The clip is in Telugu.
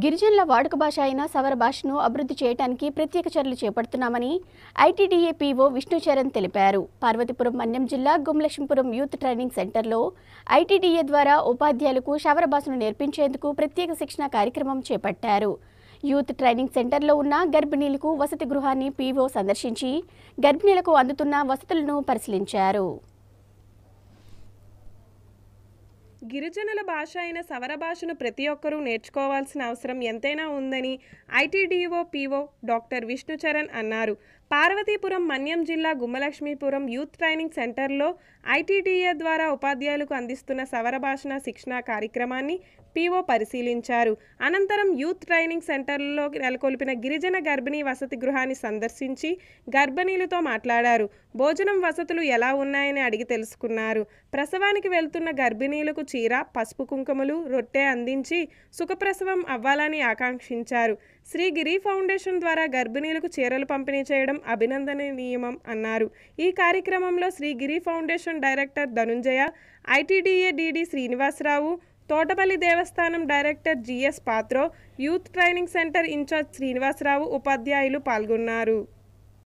గిరిజనుల వాడుక భాష అయిన సవర భాషను అభివృద్ధి చేయడానికి ప్రత్యేక చర్యలు చేపడుతున్నామని ఐటీడీఏ పీఓ విష్ణుచరణ్ తెలిపారు పార్వతీపురం మన్యం జిల్లా గుమ్లక్ష్మీపురం యూత్ ట్రైనింగ్ సెంటర్లో ఐటీడీఏ ద్వారా ఉపాధ్యాయులకు సవర భాషను నేర్పించేందుకు ప్రత్యేక శిక్షణ కార్యక్రమం చేపట్టారు యూత్ ట్రైనింగ్ సెంటర్లో ఉన్న గర్భిణీలకు వసతి గృహాన్ని పీఓ సందర్శించి గర్భిణీలకు అందుతున్న వసతులను పరిశీలించారు గిరిజనుల భాష అయిన సవర భాషను ప్రతి ఒక్కరూ నేర్చుకోవాల్సిన అవసరం ఎంతైనా ఉందని ఐటీడీఓ పీఓ డాక్టర్ విష్ణుచరణ్ అన్నారు పార్వతీపురం మన్యం జిల్లా గుమ్మలక్ష్మీపురం యూత్ ట్రైనింగ్ సెంటర్లో ఐటీడీఏ ద్వారా ఉపాధ్యాయులకు అందిస్తున్న సవర భాషణ శిక్షణ కార్యక్రమాన్ని పీఓ పరిశీలించారు అనంతరం యూత్ ట్రైనింగ్ సెంటర్లో నెలకొల్పిన గిరిజన గర్భిణీ వసతి గృహాన్ని సందర్శించి గర్భిణీలతో మాట్లాడారు భోజనం వసతులు ఎలా ఉన్నాయని అడిగి తెలుసుకున్నారు ప్రసవానికి వెళ్తున్న గర్భిణీలకు చీర పసుపు కుంకుమలు రొట్టె అందించి సుఖప్రసవం అవ్వాలని ఆకాంక్షించారు శ్రీగిరి ఫౌండేషన్ ద్వారా గర్భిణీలకు చీరలు పంపిణీ చేయడం అభినందనీయమం అన్నారు ఈ కార్యక్రమంలో Srigiri foundation director Dhanunjaya ITDA DD Srinivasarao Thotapalli దేవస్థానం director GS Patro youth training centre incharge Srinivasarao ఉపాధ్యాయులు పాల్గొన్నారు